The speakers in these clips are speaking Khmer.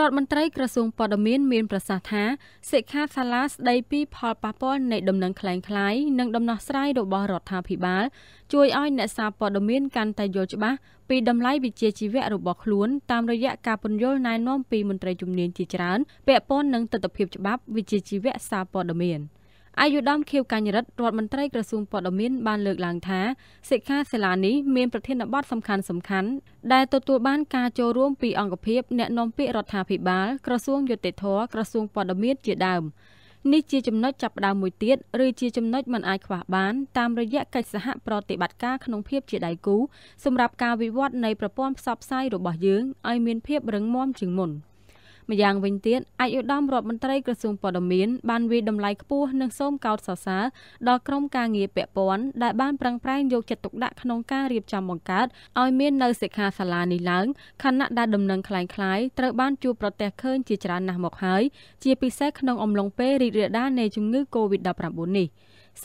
រដ្ឋមន្ត្រីក្រសួងព័ត៌មានមានប្រសាសន៍ថា សិក្ខាសាលាស្ដីពីផលប៉ះពាល់នៃដំណឹងคล้ายៗនិងដំណោះស្រាយរបស់រដ្ឋាភិបាលជួយឲ្យអ្នកសារព័ត៌មានកាន់តែយល់ច្បាស់ពីតម្លៃវិជ្ជាជីវៈរបស់ខ្លួនតាមរយៈការពន្យល់ណែនាំពីមន្ត្រីជំនាញជាច្រើនពាក់ព័ន្ធនឹងទស្សនវិជ្ជាច្បាប់វិជ្ជាជីវៈសារព័ត៌មាន។អាយុដំខៀវកញ្ញរិទ្ធរដ្ឋមន្ត្រីក្រសួងព័ត៌មានបានលើកឡើងថាសិក្ខាសាលានេះមានប្រធានបទសំខាន់សំខាន់ដែលទទួលបានការចូលរួម ពីអង្គភាពអ្នកនាំពាក្យរដ្ឋាភិបាល ក្រសួងយុតិធម៌ក្រសួងព័ត៌មានជាដើម នេះជា ចំណុចចាប់ផ្ដើមមួយទៀតឬជាចំណុចមិនអាចខ្វះបានតាមរយៈកិច្ចសហប្រតិបត្តិការក្នុងភាពជាដៃគូសម្រាប់ការវិវត្តនៃប្រព័ន្ធផ្សព្វផ្សាយរបស់យើងឲ្យមានភាពរឹងមាំជាងមុន។ម្យ៉ាងវិញទៀតឯកឧត្តមរដ្ឋមន្ត្រីក្រសួងព័ត៌មានបានវិយតម្លៃខ្ពស់និងសូមកោតសរសើរដល់ក្រុមការងារពាក់ព័ន្ធដែលបានប្រឹងប្រែងយកចិត្តទុកដាក់ក្នុងការរៀបចំបង្កើតឲ្យមាននៅសិក្ខាសាលានេះឡើងខណៈដែលដំណឹងคล้ายៗត្រូវបានជួបប្រទះឃើញជាច្រើនណាស់មកហើយជាពិសេសក្នុងអំឡុងពេលរីករាលដាលនៃជំងឺ Covid-19 នេះ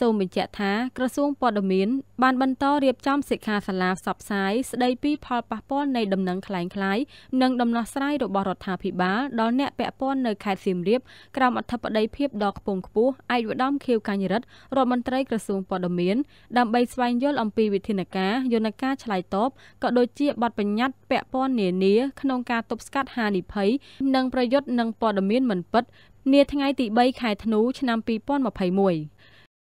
សូមបញ្ជាក់ថាក្រសួងព័ត៌មានបានបន្តរៀបចំសិក្ខាសាលាផ្សព្វផ្សាយស្ដីពីផលប៉ះពាល់នៃដំណឹងคล้ายៗនិងដំណោះស្រាយរបស់រដ្ឋាភិបាលដល់អ្នកពាក់ព័ន្ធនៅខេត្តសៀមរាបក្រោមអធិបតីភាពដ៏ខ្ពង់ខ្ពស់ឯកឧត្តមខៀវកញ្ញរិទ្ធរដ្ឋមន្ត្រីក្រសួងព័ត៌មានដើម្បីស្វែងយល់អំពីវិធានការយន្តការឆ្លើយតបក៏ដូចជាបទបញ្ញត្តិពាក់ព័ន្ធនានាក្នុងការទប់ស្កាត់ហានិភ័យនិងប្រយុទ្ធនឹងព័ត៌មានមិនពិតនាថ្ងៃទី3ខែធ្នូឆ្នាំ2021